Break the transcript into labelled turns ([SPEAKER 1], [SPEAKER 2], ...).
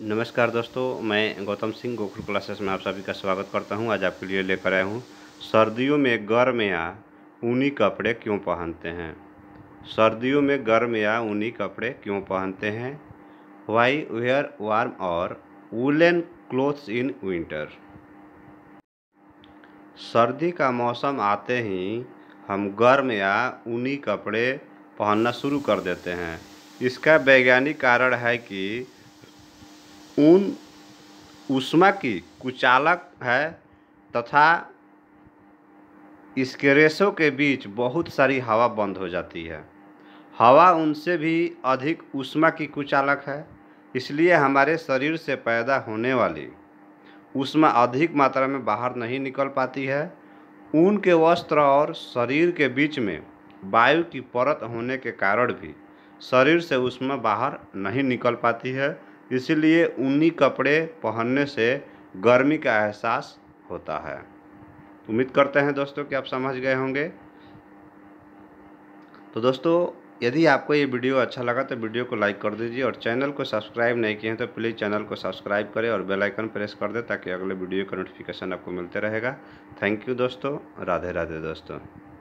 [SPEAKER 1] नमस्कार दोस्तों मैं गौतम सिंह गोकुल क्लासेस में आप सभी का स्वागत करता हूं आज आपके लिए लेकर आया हूं सर्दियों में गर्म या ऊनी कपड़े क्यों पहनते हैं सर्दियों में गर्म या ऊनी कपड़े क्यों पहनते हैं वाई वेयर वार्म और वुलन क्लोथ्स इन विंटर सर्दी का मौसम आते ही हम गर्म या ऊनी कपड़े पहनना शुरू कर देते हैं इसका वैज्ञानिक कारण है कि ऊन ऊष्मा की कुचालक है तथा इसके रेशों के बीच बहुत सारी हवा बंद हो जाती है हवा उनसे भी अधिक ऊष्मा की कुचालक है इसलिए हमारे शरीर से पैदा होने वाली ऊष्मा अधिक मात्रा में बाहर नहीं निकल पाती है ऊन के वस्त्र और शरीर के बीच में वायु की परत होने के कारण भी शरीर से ऊष्मा बाहर नहीं निकल पाती है इसीलिए ऊनी कपड़े पहनने से गर्मी का एहसास होता है उम्मीद करते हैं दोस्तों कि आप समझ गए होंगे तो दोस्तों यदि आपको ये वीडियो अच्छा लगा तो वीडियो को लाइक कर दीजिए और चैनल को सब्सक्राइब नहीं किए हैं तो प्लीज़ चैनल को सब्सक्राइब करें और बेल आइकन प्रेस कर दें ताकि अगले वीडियो का नोटिफिकेशन आपको मिलते रहेगा थैंक यू दोस्तों राधे राधे दोस्तों